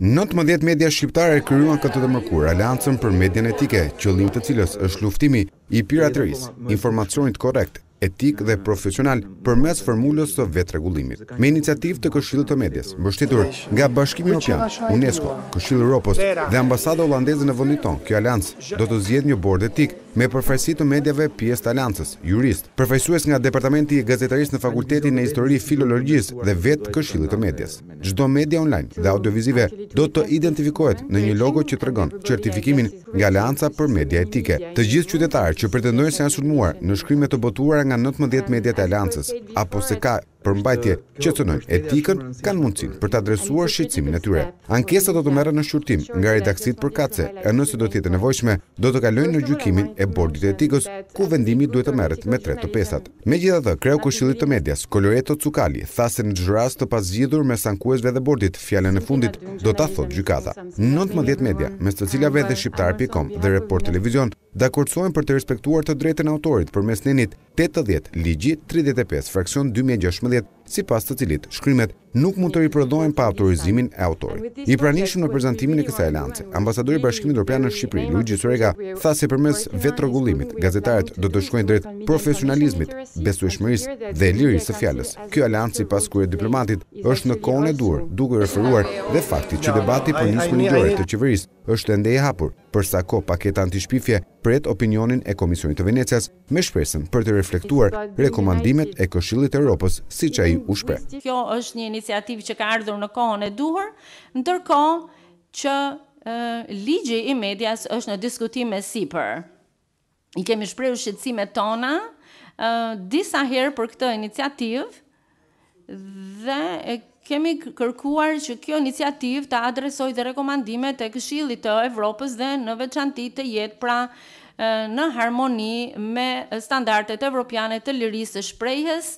19 media shqiptare kryuan këtë të mërkur aliancën për median etike, qëllim të cilës është luftimi i piratëris, informacionit korekt, etik dhe profesional për mes formullës të vetë regullimit. Me iniciativ të këshillë të medjes, mështitur nga Bashkimi Oqian, UNESCO, Këshillë Europos dhe Ambasada Olandese në vënditon, tonë, kjo aliancë do të zjedh një bord etik me përfajsi të medjave pjesë të aliancës, jurist, përfajsues nga departamenti i gazetarisë në fakultetin e histori filologjisë dhe vetë këshillit të medjes. Gjdo media online dhe audiovizive do të identifikohet në një logo që të regon certifikimin nga alianca për media etike. Të gjithë qytetarë që pretendojnë se janë sulmuar në shkrimet të botuara nga 19 mediat e aliancës, apo se ka mbajtje që të nëjë etikën, kanë mundësin për të adresuar shqecimin e tyre. Ankesa do të mërë në shqurtim nga redaksit për kace, e nëse do tjetë nevojshme, do të kalojnë në gjukimin e bordit e etikës, ku vendimi duhet të mërët me tre të pesat. Me gjitha dhe, kreu këshillit të medias, Koloreto Cukali, thasë në gjëras të pas gjithur me sankuesve dhe bordit, fjallën e fundit, do të thot gjukata. 19 media, mes të cilave dhe Shqiptar.com dhe Report Televizion, dhe për të respektuar të drejten autorit për mesnenit 80 Ligi 35 Fraksion 2016 si pas të cilit shkrymet nuk mund të riprodhojnë pa autorizimin e autorit. I pranishëm në prezentimin e kësa e lance, ambasadori Bashkimit Europian në Shqipëri, Luigi Surega, tha se përmes vetë regullimit, gazetarët do të shkojnë drejt profesionalizmit, besu e shmëris dhe liri së fjallës. Kjo e i pas kërë diplomatit është në kone e duar, duke referuar dhe fakti që debati po për njësë kërë të qeveris është ende e hapur, përsa ko paketa antishpifje pret opinionin e Komisionit të Venecias me shpresën për të reflektuar rekomandimet e Këshillit Europës si që a ushpe. Kjo është një iniciativë që ka ardhur në kohën e duhur, ndërkohë që e, ligji i medias është në diskutim si sipër. I kemi shprehur shqetësimet tona disa herë për këtë iniciativë dhe e kemi kërkuar që kjo iniciativë të adresoj dhe rekomandime të këshilit të Evropës dhe në veçantit të jetë pra në harmoni me standartet evropiane të lirisë shprejhës,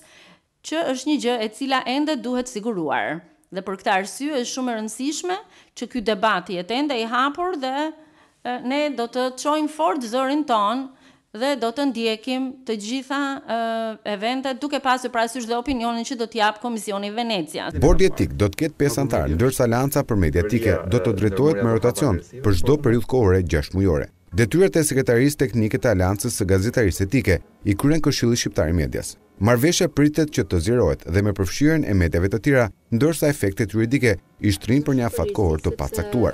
që është një gjë e cila ende duhet siguruar. Dhe për këtë arsye është shumë e rëndësishme që ky debat jetë ende i hapur dhe e, ne do të çojmë fort zërin ton dhe do të ndjekim të gjitha e, eventet duke pasur parasysh dhe opinionin që do të jap Komisioni i Venecias. Bordi etik do të ketë pesë anëtar, ndërsa Lanca për mediatike do të drejtohet me rotacion për çdo periudhë kohore 6 mujore. Detyrat e sekretarisë teknike të Aleancës së Gazetarisë Etike i kryen Këshilli Shqiptar i Medias. Marveshja pritet që të zirojt dhe me përfshyren e medjave të tira, ndërsa efektet juridike ishtërin për një afat kohër të pasaktuar.